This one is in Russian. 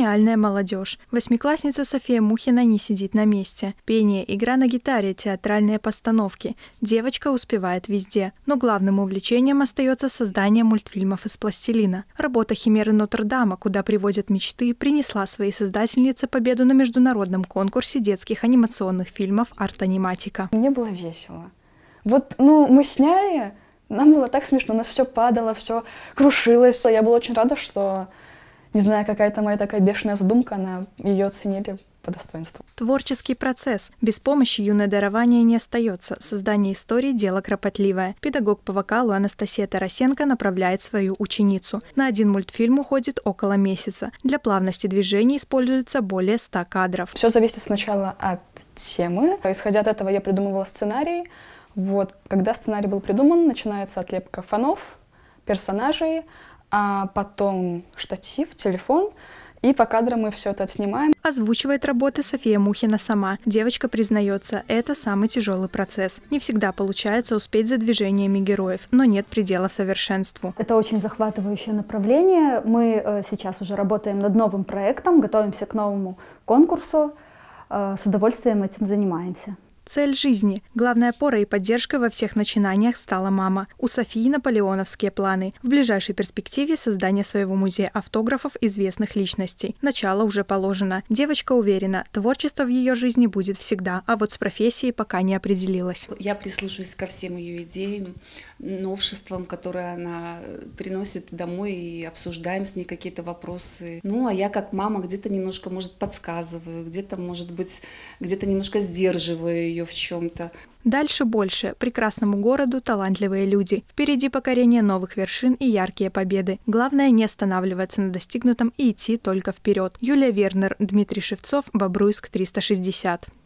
Гениальная молодежь. Восьмиклассница София Мухина не сидит на месте. Пение, игра на гитаре, театральные постановки. Девочка успевает везде. Но главным увлечением остается создание мультфильмов из пластилина. Работа «Химеры Нотр-Дама», куда приводят мечты, принесла своей создательнице победу на международном конкурсе детских анимационных фильмов «Арт-аниматика». Мне было весело. Вот, ну, мы сняли, нам было так смешно, у нас все падало, все крушилось. Я была очень рада, что не знаю, какая-то моя такая бешеная задумка, она ее оценили по достоинству. Творческий процесс. Без помощи юное дарование не остается. Создание истории – дело кропотливое. Педагог по вокалу Анастасия Тарасенко направляет свою ученицу. На один мультфильм уходит около месяца. Для плавности движения используется более 100 кадров. Все зависит сначала от темы. Исходя от этого я придумывала сценарий. Вот, когда сценарий был придуман, начинается отлепка фонов, персонажей, а потом штатив, телефон, и по кадрам мы все это отснимаем. Озвучивает работы София Мухина сама. Девочка признается, это самый тяжелый процесс. Не всегда получается успеть за движениями героев, но нет предела совершенству. Это очень захватывающее направление. Мы э, сейчас уже работаем над новым проектом, готовимся к новому конкурсу. Э, с удовольствием этим занимаемся цель жизни. главная опора и поддержка во всех начинаниях стала мама. У Софии наполеоновские планы. В ближайшей перспективе создание своего музея автографов известных личностей. Начало уже положено. Девочка уверена, творчество в ее жизни будет всегда, а вот с профессией пока не определилась. Я прислушиваюсь ко всем ее идеям, новшествам, которые она э, приносит домой и обсуждаем с ней какие-то вопросы. Ну, а я как мама где-то немножко, может, подсказываю, где-то, может быть, где-то немножко сдерживаю ее ее в чем-то. Дальше больше. Прекрасному городу талантливые люди. Впереди покорение новых вершин и яркие победы. Главное не останавливаться на достигнутом и идти только вперед. Юлия Вернер, Дмитрий Шевцов, Бобруйск 360.